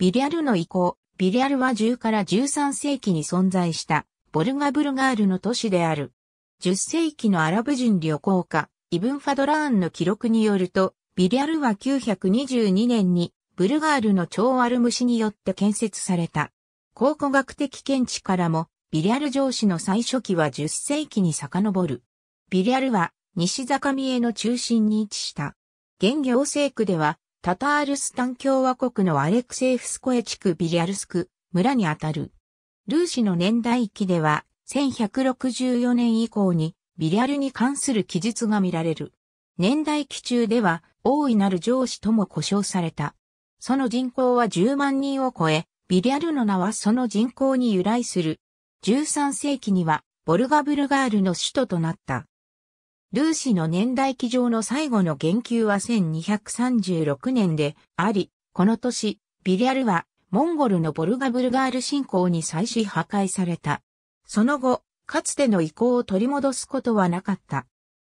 ビリャルの遺構、ビリャルは10から13世紀に存在したボルガブルガールの都市である。10世紀のアラブ人旅行家、イブン・ファドラーンの記録によると、ビリャルは922年にブルガールの超アルムシによって建設された。考古学的見地からも、ビリャル城市の最初期は10世紀に遡る。ビリャルは西坂見江の中心に位置した。現行政区ではタタールスタン共和国のアレクセイフスコエ地区ビリアルスク村にあたる。ルーシの年代記では1164年以降にビリアルに関する記述が見られる。年代記中では大いなる上司とも呼称された。その人口は10万人を超え、ビリアルの名はその人口に由来する。13世紀にはボルガブルガールの首都となった。ルーシの年代記上の最後の言及は1236年であり、この年、ビリャルはモンゴルのボルガブルガール侵攻に再始破壊された。その後、かつての遺構を取り戻すことはなかった。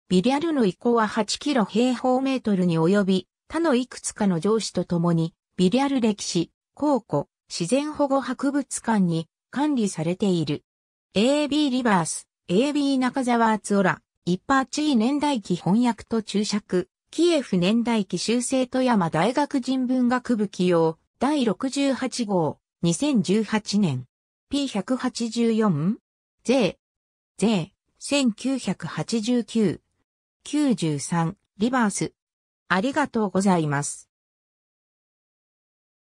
ビリャルの遺構は8キロ平方メートルに及び、他のいくつかの上司と共に、ビリャル歴史、考古、自然保護博物館に管理されている。AB リバース、AB 中沢敦オラ。一般地位年代記翻訳と注釈、キエフ年代記修正富山大学人文学部起用、第68号、2018年。P184? 税、税、1989、93、リバース。ありがとうございます。